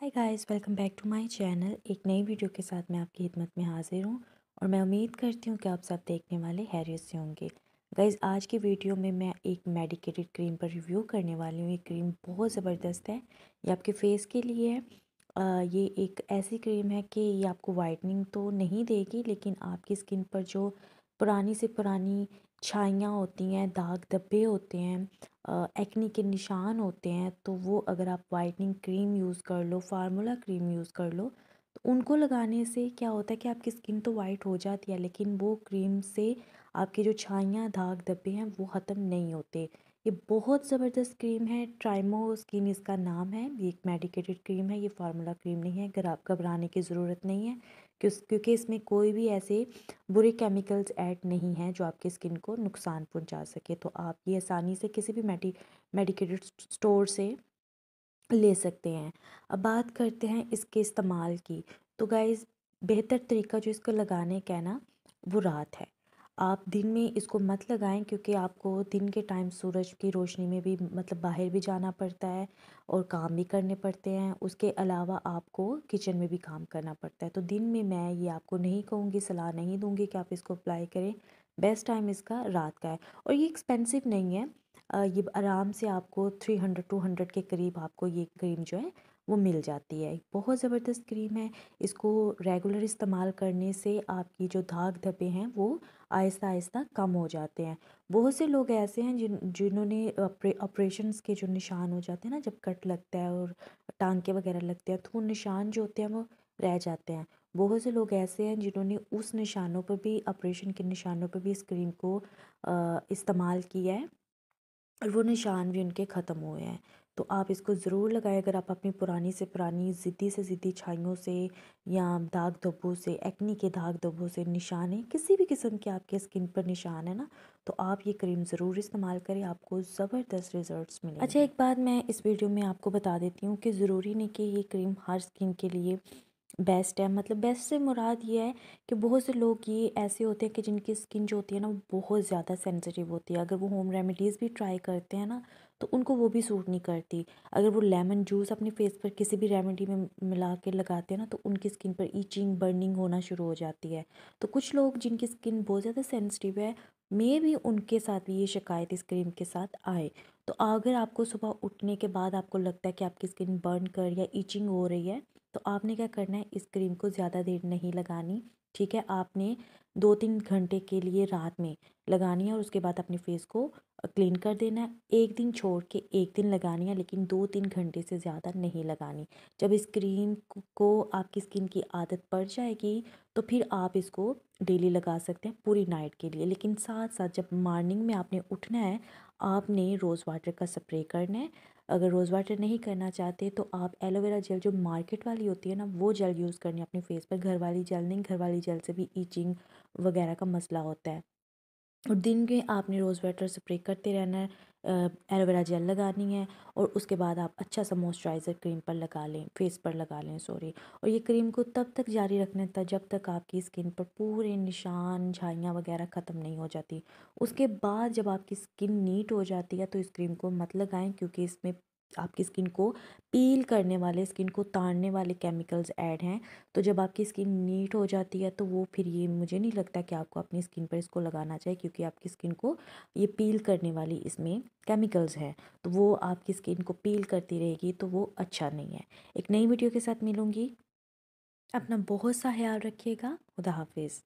hi guys welcome back to my channel एक नई video के साथ मैं आपकी खिदमत में हाज़िर हूँ और मैं उम्मीद करती हूँ कि आप सब देखने वाले हैरियत से होंगे गाइस आज की वीडियो में मैं एक मेडिकेटेड क्रीम पर रिव्यू करने वाली हूँ ये क्रीम बहुत ज़बरदस्त है ये आपके फेस के लिए है आ, ये एक ऐसी क्रीम है कि ये आपको वाइटनिंग तो नहीं देगी लेकिन आपकी स्किन पर जो पुरानी से पुरानी छाइयाँ होती हैं दाग धब्बे होते हैं एक्नी के निशान होते हैं तो वो अगर आप वाइटनिंग क्रीम यूज़ कर लो फार्मूला क्रीम यूज़ कर लो तो उनको लगाने से क्या होता है कि आपकी स्किन तो वाइट हो जाती है लेकिन वो क्रीम से आपके जो छाइयाँ धाग धब्बे हैं वो ख़त्म नहीं होते ये बहुत ज़बरदस्त क्रीम है ट्राइमो स्किन इसका नाम है ये एक मेडिकेटेड क्रीम है ये फार्मूला क्रीम नहीं है अगर आप घबराने की ज़रूरत नहीं है क्योंकि इसमें कोई भी ऐसे बुरे केमिकल्स ऐड नहीं हैं जो आपकी स्किन को नुकसान पहुंचा सके तो आप ये आसानी से किसी भी मेडि मेडिकेटेड स्टोर से ले सकते हैं अब बात करते हैं इसके इस्तेमाल की तो गाइज़ बेहतर तरीका जो इसको लगाने का है ना वो रात है आप दिन में इसको मत लगाएं क्योंकि आपको दिन के टाइम सूरज की रोशनी में भी मतलब बाहर भी जाना पड़ता है और काम भी करने पड़ते हैं उसके अलावा आपको किचन में भी काम करना पड़ता है तो दिन में मैं ये आपको नहीं कहूँगी सलाह नहीं दूँगी कि आप इसको अप्लाई करें बेस्ट टाइम इसका रात का है और ये एक्सपेंसिव नहीं है ये आराम से आपको थ्री हंड्रेड टू हंड्रेड के करीब आपको ये क्रीम जो है वो मिल जाती है बहुत ज़बरदस्त क्रीम है इसको रेगुलर इस्तेमाल करने से आपकी जो धाग धब्बे हैं वो आहिस्ता आहिस्ता कम हो जाते हैं बहुत से लोग ऐसे हैं जिन जिन्होंने ऑपरेशन के जो निशान हो जाते हैं ना जब कट लगता है और टांके वगैरह लगते हैं तो वो निशान जो होते हैं वो रह जाते हैं बहुत से लोग ऐसे हैं जिन्होंने उस निशानों पर भी ऑपरेशन के निशानों पर भी इस क्रीम को इस्तेमाल किया है और वो निशान भी उनके ख़त्म हुए हैं तो आप इसको ज़रूर लगाएं अगर आप अपनी पुरानी से पुरानी ज़िद्दी से ज़िद्दी छाइयों से या दाग धब्बों से एक्नी के दाग धब्बों से निशान है किसी भी किस्म के आपके स्किन पर निशान है ना तो आप ये क्रीम ज़रूर इस्तेमाल करें आपको ज़बरदस्त रिजल्ट्स मिले अच्छा एक बात मैं इस वीडियो में आपको बता देती हूँ कि ज़रूरी नहीं कि ये क्रीम हर स्किन के लिए बेस्ट है मतलब बेस्ट से मुराद ये है कि बहुत से लोग ये ऐसे होते हैं कि जिनकी स्किन जो होती है ना वो बहुत ज़्यादा सेंसिटिव होती है अगर वो होम रेमेडीज़ भी ट्राई करते हैं ना तो उनको वो भी सूट नहीं करती अगर वो लेमन जूस अपने फेस पर किसी भी रेमेडी में मिला के लगाते हैं ना तो उनकी स्किन पर ईचिंग बर्निंग होना शुरू हो जाती है तो कुछ लोग जिनकी स्किन बहुत ज़्यादा सेंसिटिव है मे भी उनके साथ भी ये शिकायत इस क्रीम के साथ आए तो अगर आपको सुबह उठने के बाद आपको लगता है कि आपकी स्किन बर्न कर या ईचिंग हो रही है तो आपने क्या करना है इस क्रीम को ज़्यादा देर नहीं लगानी ठीक है आपने दो तीन घंटे के लिए रात में लगानी है और उसके बाद अपने फेस को क्लीन कर देना है एक दिन छोड़ के एक दिन लगानी है लेकिन दो तीन घंटे से ज़्यादा नहीं लगानी जब इस क्रीम को आपकी स्किन की आदत पड़ जाएगी तो फिर आप इसको डेली लगा सकते हैं पूरी नाइट के लिए लेकिन साथ साथ जब मॉर्निंग में आपने उठना है आपने रोज़ वाटर का स्प्रे करना है अगर रोज़ वाटर नहीं करना चाहते तो आप एलोवेरा जेल जो मार्केट वाली होती है ना वो जेल यूज़ करनी अपने फेस पर घर वाली जेल नहीं घर वाली जेल से भी ईचिंग वगैरह का मसला होता है और दिन में आपने रोज़ वाटर स्प्रे करते रहना है एलोवेरा जेल लगानी है और उसके बाद आप अच्छा सा मॉइस्चराइज़र क्रीम पर लगा लें फेस पर लगा लें सॉरी और ये क्रीम को तब तक जारी रखना था जब तक आपकी स्किन पर पूरे निशान झाइयाँ वगैरह ख़त्म नहीं हो जाती उसके बाद जब आपकी स्किन नीट हो जाती है तो इस क्रीम को मत लगाएं क्योंकि इसमें आपकी स्किन को पील करने वाले स्किन को ताड़ने वाले केमिकल्स ऐड हैं तो जब आपकी स्किन नीट हो जाती है तो वो फिर ये मुझे नहीं लगता कि आपको अपनी स्किन पर इसको लगाना चाहिए क्योंकि आपकी स्किन को ये पील करने वाली इसमें केमिकल्स हैं तो वो आपकी स्किन को पील करती रहेगी तो वो अच्छा नहीं है एक नई वीडियो के साथ मिलूँगी अपना बहुत सा ख्याल रखिएगा खुदा हाफिज़